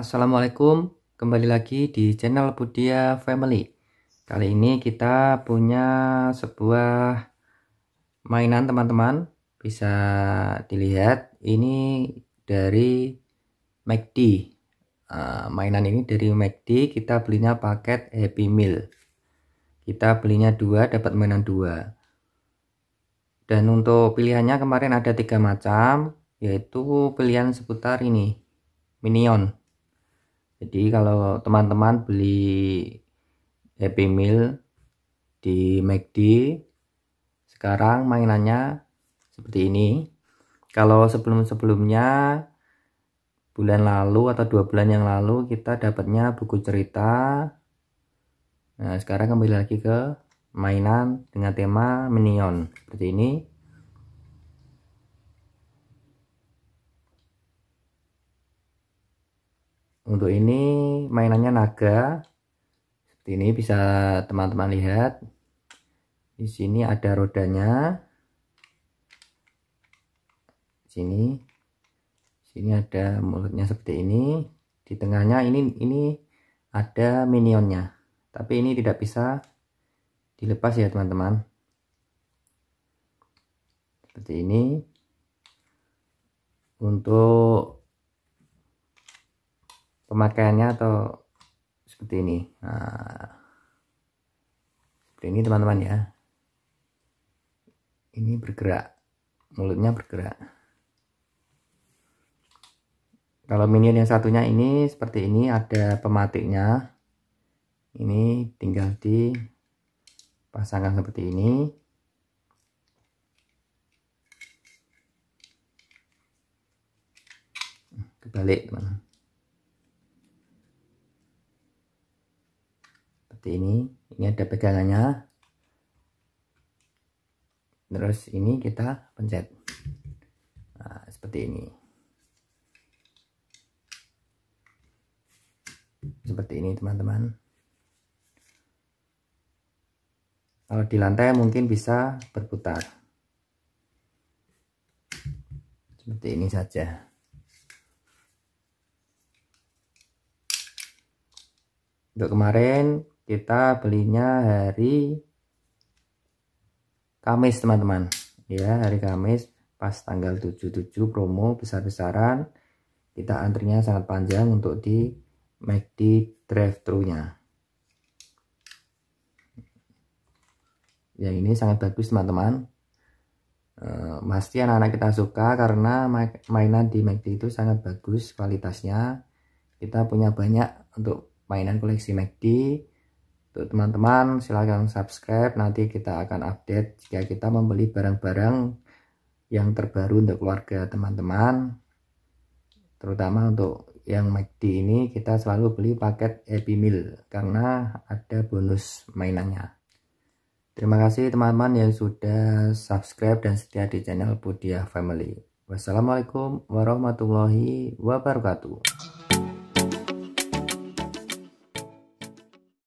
Assalamualaikum, kembali lagi di channel Budia Family. Kali ini kita punya sebuah mainan teman-teman. Bisa dilihat ini dari McD. Ah, mainan ini dari McD, kita belinya paket Happy Meal. Kita belinya dua, dapat mainan dua. Dan untuk pilihannya kemarin ada tiga macam, yaitu pilihan seputar ini, Minion jadi kalau teman-teman beli Happy Meal di McD sekarang mainannya seperti ini. Kalau sebelum-sebelumnya bulan lalu atau dua bulan yang lalu kita dapatnya buku cerita. Nah, sekarang kembali lagi ke mainan dengan tema Minion seperti ini. untuk ini mainannya naga seperti ini bisa teman-teman lihat di sini ada rodanya sini sini ada mulutnya seperti ini di tengahnya ini ini ada minionnya tapi ini tidak bisa dilepas ya teman-teman seperti ini untuk pemakaiannya atau seperti ini nah, seperti ini teman-teman ya ini bergerak mulutnya bergerak kalau minion yang satunya ini seperti ini ada pematiknya ini tinggal di pasangan seperti ini kebalik teman-teman seperti ini ini ada pegangannya terus ini kita pencet nah, seperti ini seperti ini teman-teman kalau di lantai mungkin bisa berputar seperti ini saja untuk kemarin kita belinya hari Kamis teman-teman ya hari Kamis pas tanggal 77 promo besar-besaran kita antrinya sangat panjang untuk di McD drive thru nya yang ini sangat bagus teman-teman eh, pasti -teman. e, anak-anak kita suka karena mainan di McD itu sangat bagus kualitasnya kita punya banyak untuk mainan koleksi McD untuk teman-teman silahkan subscribe nanti kita akan update jika kita membeli barang-barang yang terbaru untuk keluarga teman-teman terutama untuk yang McD ini kita selalu beli paket Happy Meal karena ada bonus mainannya terima kasih teman-teman yang sudah subscribe dan setia di channel Budia Family wassalamualaikum warahmatullahi wabarakatuh